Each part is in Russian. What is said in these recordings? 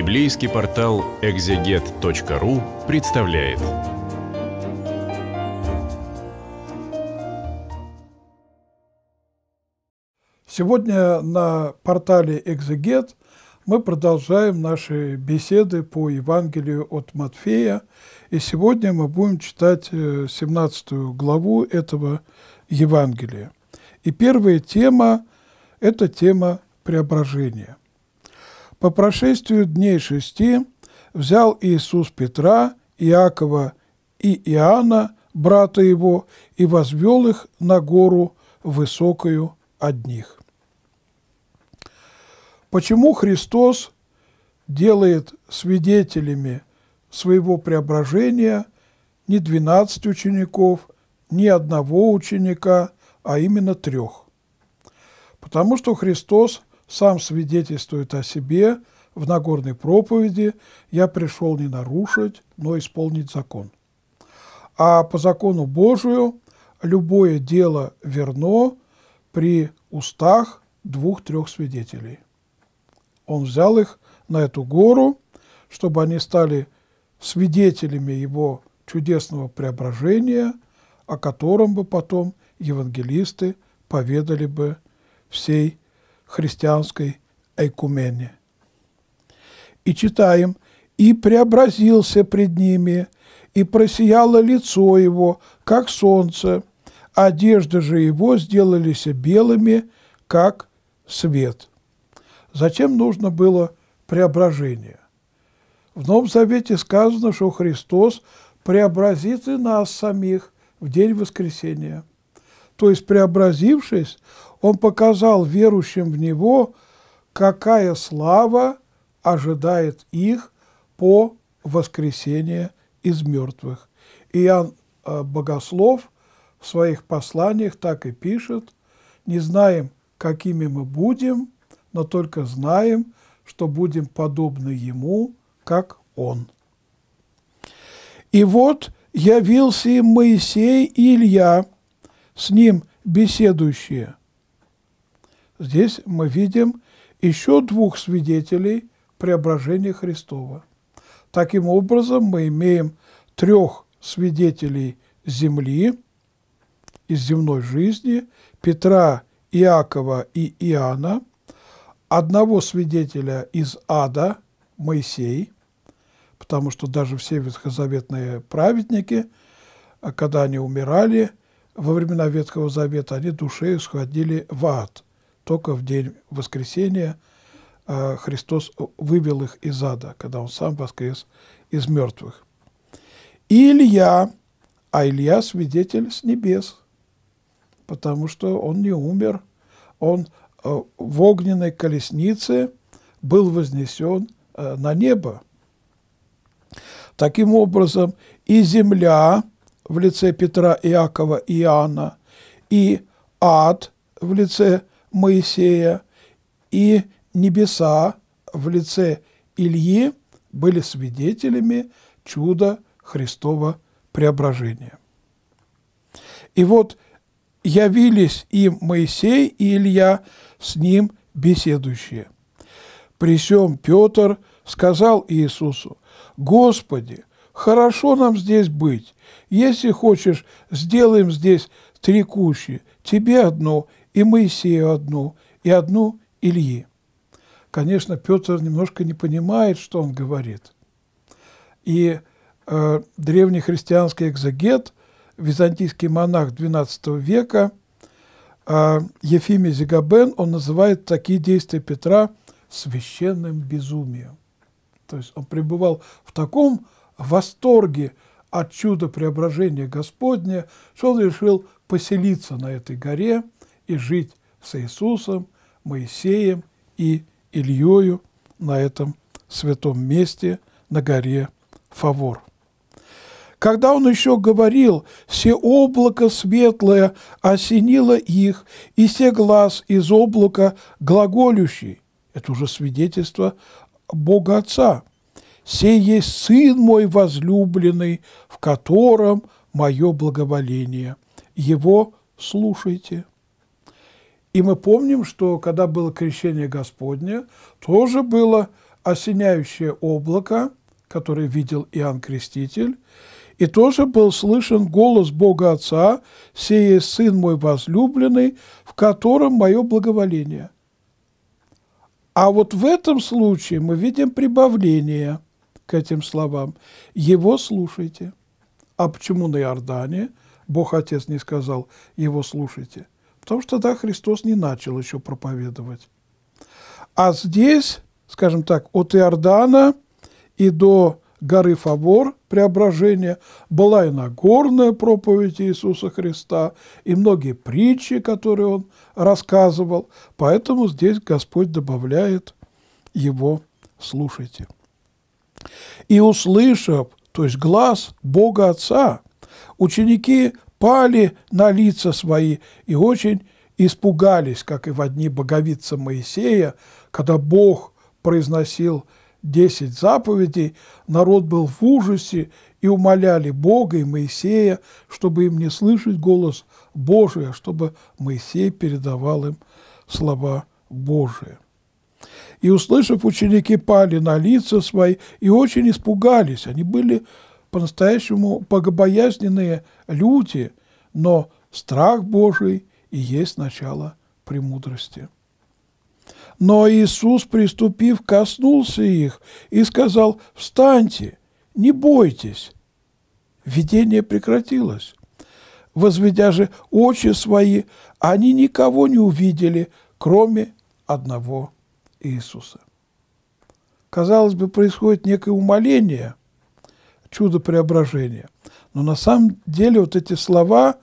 Библейский портал экзегет.ру представляет. Сегодня на портале «Экзегет» мы продолжаем наши беседы по Евангелию от Матфея. И сегодня мы будем читать 17 э, главу этого Евангелия. И первая тема – это тема преображения – по прошествию дней шести взял Иисус Петра, Иакова и Иоанна, брата его, и возвел их на гору высокую одних. Почему Христос делает свидетелями своего преображения не двенадцать учеников, не одного ученика, а именно трех? Потому что Христос – сам свидетельствует о себе в Нагорной проповеди «Я пришел не нарушить, но исполнить закон». А по закону Божию любое дело верно при устах двух-трех свидетелей. Он взял их на эту гору, чтобы они стали свидетелями его чудесного преображения, о котором бы потом евангелисты поведали бы всей христианской Айкумене. И читаем, «И преобразился пред ними, и просияло лицо его, как солнце, а одежды же его сделались белыми, как свет». Зачем нужно было преображение? В Новом Завете сказано, что Христос преобразит и нас самих в день воскресения. То есть, преобразившись, он показал верующим в Него, какая слава ожидает их по воскресении из мертвых. Иоанн э, Богослов в своих посланиях так и пишет, «Не знаем, какими мы будем, но только знаем, что будем подобны Ему, как Он». И вот явился им Моисей и Илья, с ним беседующие – Здесь мы видим еще двух свидетелей преображения Христова. Таким образом, мы имеем трех свидетелей земли, из земной жизни, Петра, Иакова и Иоанна, одного свидетеля из ада, Моисей, потому что даже все ветхозаветные праведники, а когда они умирали во времена Ветхого Завета, они душею сходили в ад только в день воскресения а, Христос вывел их из ада, когда Он сам воскрес из мертвых. И Илья, а Илья свидетель с небес, потому что он не умер, он а, в огненной колеснице был вознесен а, на небо. Таким образом, и земля в лице Петра, Иакова и Иоанна, и ад в лице Моисея, и небеса в лице Ильи были свидетелями чуда Христова преображения. И вот явились и Моисей, и Илья, с ним беседующие. При сём Петр сказал Иисусу, «Господи, хорошо нам здесь быть. Если хочешь, сделаем здесь три кущи, тебе одну и Моисею одну, и одну Ильи. Конечно, Петр немножко не понимает, что он говорит. И э, древнехристианский экзагет, византийский монах XII века э, Ефимий Зигабен, он называет такие действия Петра священным безумием. То есть он пребывал в таком восторге от чуда преображения Господня, что он решил поселиться на этой горе – и жить с Иисусом, Моисеем и Ильею на этом святом месте на горе Фавор. Когда он еще говорил, все облако светлое осенило их, и все глаз из облака глаголющий». Это уже свидетельство Бога Отца. сей есть Сын мой возлюбленный, в котором мое благоволение. Его слушайте». И мы помним, что когда было крещение Господне, тоже было осеняющее облако, которое видел Иоанн Креститель, и тоже был слышен голос Бога Отца, «Сей есть Сын мой возлюбленный, в котором мое благоволение». А вот в этом случае мы видим прибавление к этим словам. «Его слушайте». А почему на Иордане Бог Отец не сказал «Его слушайте»? Потому что тогда Христос не начал еще проповедовать. А здесь, скажем так, от Иордана и до горы Фавор, Преображения была и Нагорная проповедь Иисуса Христа, и многие притчи, которые он рассказывал. Поэтому здесь Господь добавляет его «слушайте». И услышав, то есть глаз Бога Отца, ученики пали на лица свои и очень испугались, как и в одни боговица Моисея, когда Бог произносил десять заповедей, народ был в ужасе и умоляли Бога и Моисея, чтобы им не слышать голос Божий, а чтобы Моисей передавал им слова Божие. И, услышав, ученики пали на лица свои и очень испугались. Они были по-настоящему богобоязненные люди, но страх Божий и есть начало премудрости. Но Иисус, приступив, коснулся их и сказал, «Встаньте, не бойтесь». Видение прекратилось. Возведя же очи свои, они никого не увидели, кроме одного Иисуса. Казалось бы, происходит некое умоление – чудо преображения. Но на самом деле вот эти слова,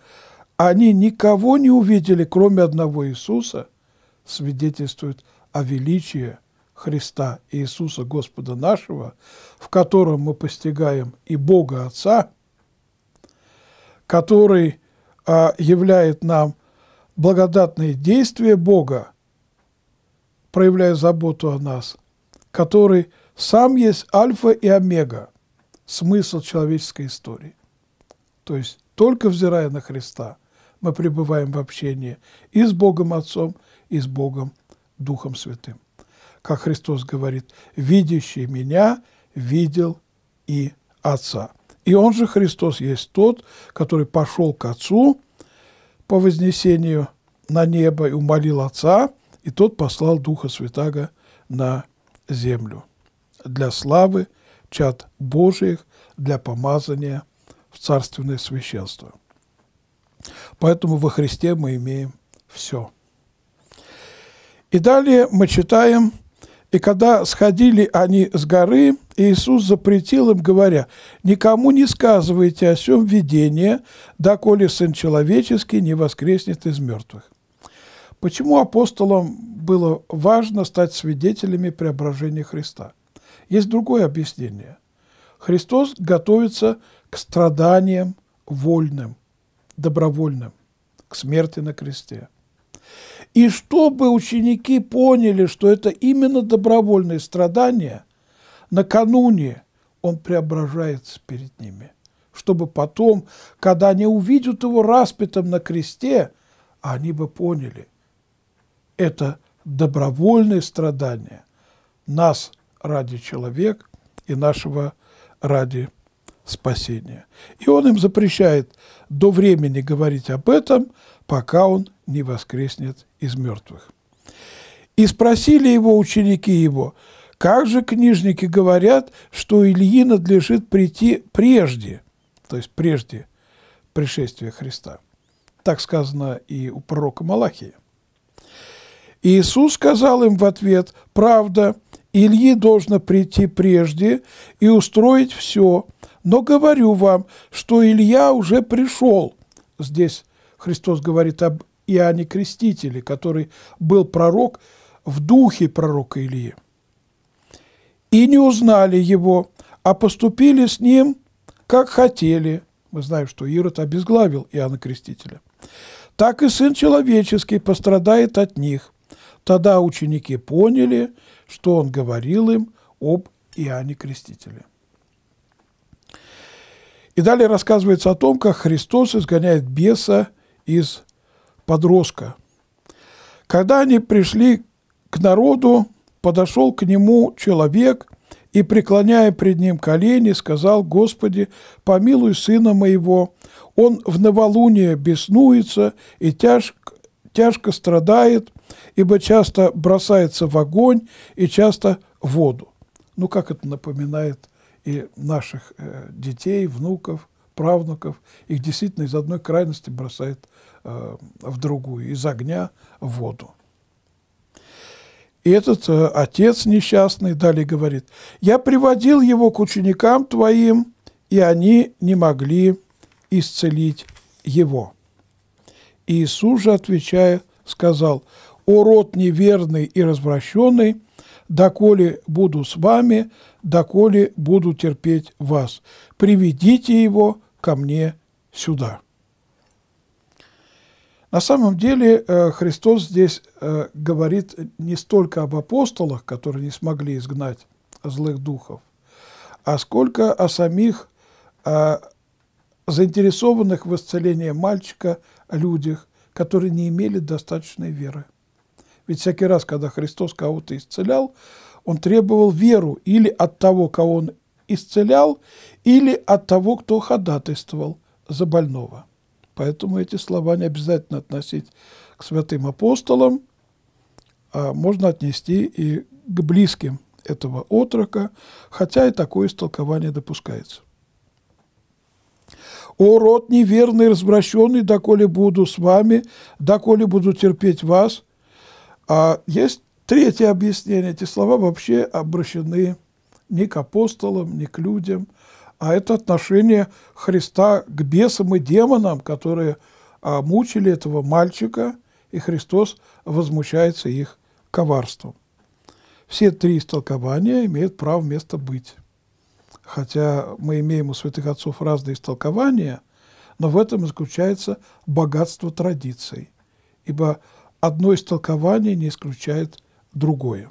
они никого не увидели, кроме одного Иисуса, свидетельствуют о величии Христа Иисуса Господа нашего, в котором мы постигаем и Бога Отца, который а, являет нам благодатные действия Бога, проявляя заботу о нас, который сам есть альфа и омега, смысл человеческой истории. То есть только взирая на Христа мы пребываем в общении и с Богом Отцом, и с Богом Духом Святым. Как Христос говорит, «Видящий меня видел и Отца». И Он же, Христос, есть тот, который пошел к Отцу по вознесению на небо и умолил Отца, и тот послал Духа Святаго на землю для славы чад Божьих для помазания в царственное священство. Поэтому во Христе мы имеем все. И далее мы читаем, «И когда сходили они с горы, Иисус запретил им, говоря, «Никому не сказывайте о сем видение, доколе Сын Человеческий не воскреснет из мертвых». Почему апостолам было важно стать свидетелями преображения Христа? Есть другое объяснение. Христос готовится к страданиям вольным, добровольным, к смерти на кресте. И чтобы ученики поняли, что это именно добровольные страдания, накануне Он преображается перед ними, чтобы потом, когда они увидят Его распятым на кресте, они бы поняли, это добровольные страдания нас – ради человек и нашего ради спасения. И он им запрещает до времени говорить об этом, пока он не воскреснет из мертвых. И спросили его ученики его, как же книжники говорят, что Ильи надлежит прийти прежде, то есть прежде пришествия Христа. Так сказано и у пророка Малахии. Иисус сказал им в ответ, «Правда, Ильи должно прийти прежде и устроить все. Но говорю вам, что Илья уже пришел. Здесь Христос говорит об Иоанне Крестителе, который был пророк в духе пророка Ильи. И не узнали его, а поступили с ним, как хотели. Мы знаем, что Ирод обезглавил Иоанна Крестителя. Так и Сын Человеческий пострадает от них. Тогда ученики поняли, что он говорил им об Иоанне Крестителе. И далее рассказывается о том, как Христос изгоняет беса из подростка. Когда они пришли к народу, подошел к нему человек и, преклоняя пред ним колени, сказал, «Господи, помилуй сына моего, он в новолуние беснуется и тяжко, тяжко страдает, ибо часто бросается в огонь и часто в воду. Ну, как это напоминает и наших э, детей, внуков, правнуков, их действительно из одной крайности бросает э, в другую, из огня в воду. И этот э, отец несчастный далее говорит, «Я приводил его к ученикам твоим, и они не могли исцелить его». И Иисус же, отвечая, сказал, «О неверный и развращенный, доколе буду с вами, доколе буду терпеть вас. Приведите его ко мне сюда». На самом деле э, Христос здесь э, говорит не столько об апостолах, которые не смогли изгнать злых духов, а сколько о самих э, заинтересованных в исцелении мальчика людях, которые не имели достаточной веры. Ведь всякий раз, когда Христос кого-то исцелял, он требовал веру или от того, кого он исцелял, или от того, кто ходатайствовал за больного. Поэтому эти слова не обязательно относить к святым апостолам, а можно отнести и к близким этого отрока, хотя и такое истолкование допускается. «О, род неверный, развращенный, доколе буду с вами, доколе буду терпеть вас, а есть третье объяснение. Эти слова вообще обращены не к апостолам, не к людям, а это отношение Христа к бесам и демонам, которые а, мучили этого мальчика, и Христос возмущается их коварством. Все три истолкования имеют право место быть. Хотя мы имеем у святых отцов разные истолкования, но в этом заключается богатство традиций. Ибо одно истолкование не исключает другое.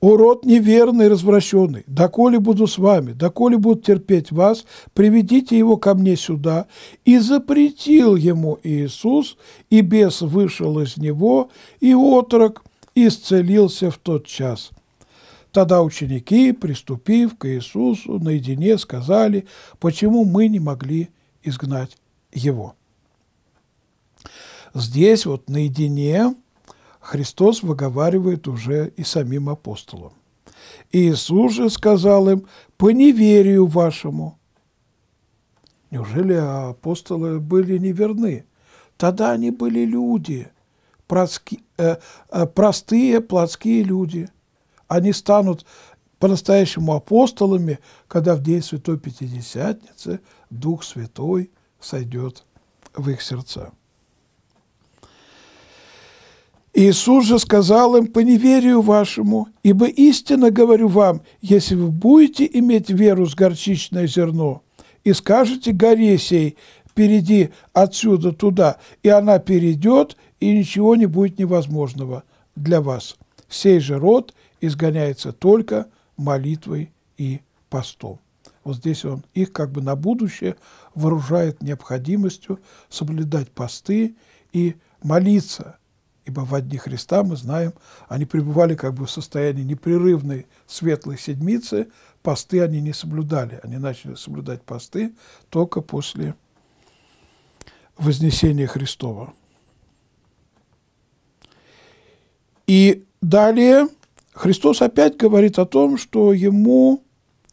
«О род неверный развращенный, доколе буду с вами, доколе буду терпеть вас, приведите его ко мне сюда». И запретил ему Иисус, и бес вышел из него, и отрок исцелился в тот час. Тогда ученики, приступив к Иисусу, наедине сказали, почему мы не могли изгнать его. Здесь вот наедине Христос выговаривает уже и самим апостолам. Иисус же сказал им, по неверию вашему. Неужели апостолы были неверны? Тогда они были люди, э, э, простые плотские люди. Они станут по-настоящему апостолами, когда в день Святой Пятидесятницы Дух Святой сойдет в их сердца. Иисус же сказал им по неверию вашему, ибо истинно говорю вам, если вы будете иметь веру с горчичное зерно, и скажете горе сей, перейди отсюда туда, и она перейдет, и ничего не будет невозможного для вас. Сей же род изгоняется только молитвой и постом. Вот здесь он их как бы на будущее вооружает необходимостью соблюдать посты и молиться, ибо в дни Христа, мы знаем, они пребывали как бы в состоянии непрерывной светлой седмицы, посты они не соблюдали, они начали соблюдать посты только после Вознесения Христова. И далее Христос опять говорит о том, что ему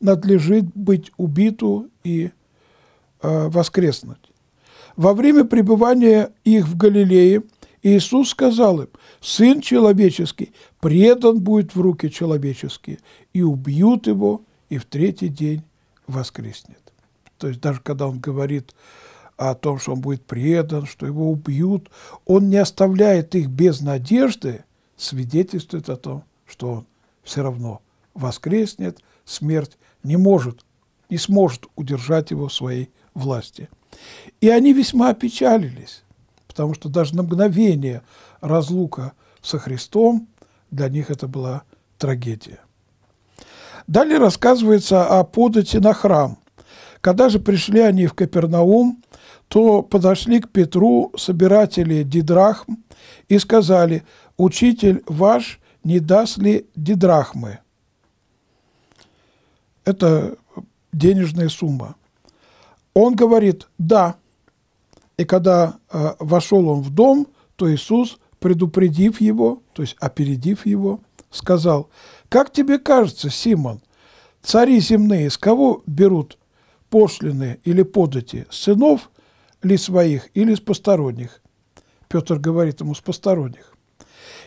надлежит быть убиту и э, воскреснуть. Во время пребывания их в Галилее – Иисус сказал им, «Сын человеческий предан будет в руки человеческие, и убьют его, и в третий день воскреснет». То есть даже когда он говорит о том, что он будет предан, что его убьют, он не оставляет их без надежды, свидетельствует о том, что он все равно воскреснет, смерть не может, не сможет удержать его в своей власти. И они весьма опечалились потому что даже на мгновение разлука со Христом для них это была трагедия. Далее рассказывается о подати на храм. Когда же пришли они в Капернаум, то подошли к Петру собиратели Дидрахм и сказали, «Учитель ваш не даст ли Дидрахмы?» Это денежная сумма. Он говорит, «Да». И когда э, вошел он в дом, то Иисус, предупредив его, то есть опередив его, сказал, «Как тебе кажется, Симон, цари земные с кого берут пошлины или подати, сынов ли своих или с посторонних?» Петр говорит ему, «С посторонних».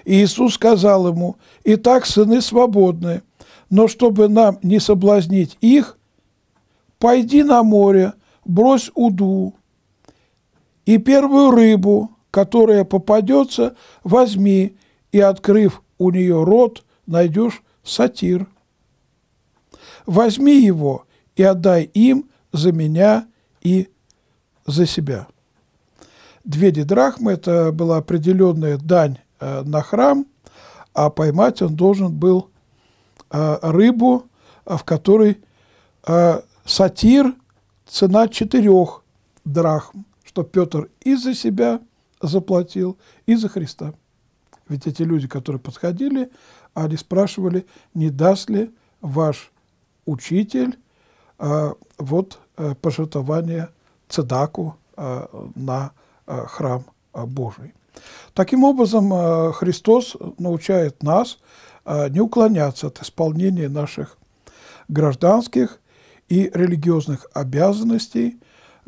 И Иисус сказал ему, «Итак, сыны свободны, но чтобы нам не соблазнить их, пойди на море, брось уду, и первую рыбу, которая попадется, возьми, и, открыв у нее рот, найдешь сатир. Возьми его и отдай им за меня и за себя. Две дидрахмы – это была определенная дань э, на храм, а поймать он должен был э, рыбу, э, в которой сатир – цена четырех драхм что Петр и за себя заплатил, и за Христа. Ведь эти люди, которые подходили, они спрашивали, не даст ли ваш учитель а, вот а, пожертвование цедаку а, на а, храм а, Божий. Таким образом, а, Христос научает нас а, не уклоняться от исполнения наших гражданских и религиозных обязанностей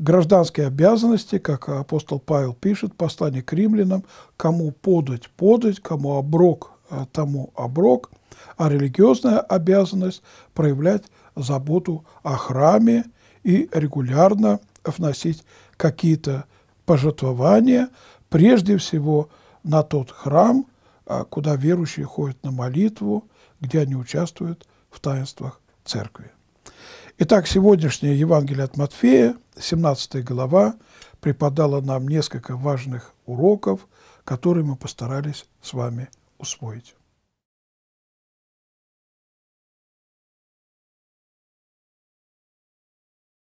гражданские обязанности, как апостол Павел пишет, послание к римлянам, кому подать – подать, кому оброк э, – тому оброк, а религиозная обязанность – проявлять заботу о храме и регулярно вносить какие-то пожертвования, прежде всего на тот храм, э, куда верующие ходят на молитву, где они участвуют в таинствах церкви. Итак, сегодняшнее Евангелие от Матфея, 17 глава, преподала нам несколько важных уроков, которые мы постарались с вами усвоить.